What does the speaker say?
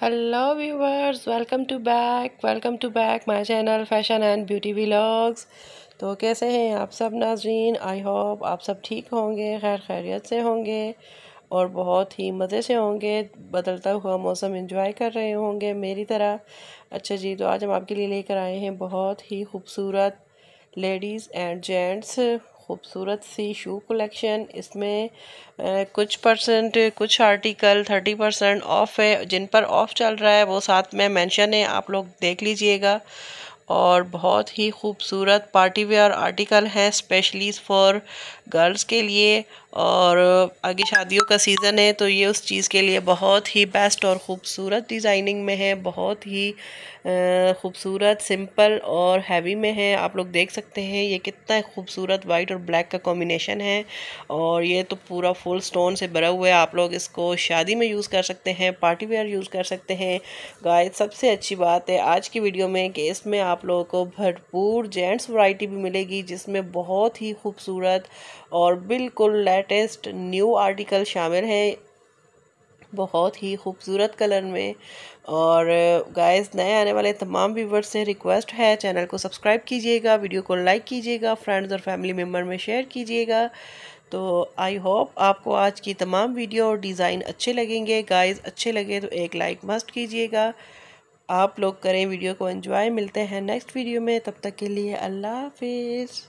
hello viewers welcome to back welcome to back my channel fashion and beauty vlogs तो कैसे हैं आप सब नाजरीन आई होप आप सब ठीक होंगे खैर खैरियत से होंगे और बहुत ही मज़े से होंगे बदलता हुआ मौसम एंजॉय कर रहे होंगे मेरी तरह अच्छा जी तो आज हम आपके लिए लेकर आए हैं बहुत ही खूबसूरत लेडीज़ एंड जेंट्स खूबसूरत सी शू कलेक्शन इसमें कुछ परसेंट कुछ आर्टिकल थर्टी परसेंट ऑफ़ है जिन पर ऑफ़ चल रहा है वो साथ में मेंशन है आप लोग देख लीजिएगा और बहुत ही खूबसूरत पार्टी वेयर आर्टिकल हैं स्पेशली फॉर गर्ल्स के लिए और आगे शादियों का सीज़न है तो ये उस चीज़ के लिए बहुत ही बेस्ट और ख़ूबसूरत डिज़ाइनिंग में है बहुत ही ख़ूबसूरत सिंपल और हैवी में है आप लोग देख सकते हैं ये कितना खूबसूरत वाइट और ब्लैक का कॉम्बिनेशन है और ये तो पूरा फुल स्टोन से भरा हुआ है आप लोग इसको शादी में यूज़ कर सकते हैं पार्टी वेयर यूज़ कर सकते हैं गाय सबसे अच्छी बात है आज की वीडियो में कि इसमें आप आप लोगों को भरपूर जेंट्स वैरायटी भी मिलेगी जिसमें बहुत ही खूबसूरत और बिल्कुल लेटेस्ट न्यू आर्टिकल शामिल हैं बहुत ही खूबसूरत कलर में और गाइस नए आने वाले तमाम व्यूवर्स से रिक्वेस्ट है चैनल को सब्सक्राइब कीजिएगा वीडियो को लाइक कीजिएगा फ्रेंड्स और फैमिली मेम्बर में शेयर कीजिएगा तो आई होप आपको आज की तमाम वीडियो और डिज़ाइन अच्छे लगेंगे गाइस अच्छे लगे तो एक लाइक मस्ट कीजिएगा आप लोग करें वीडियो को एंजॉय मिलते हैं नेक्स्ट वीडियो में तब तक के लिए अल्लाह हाफिज़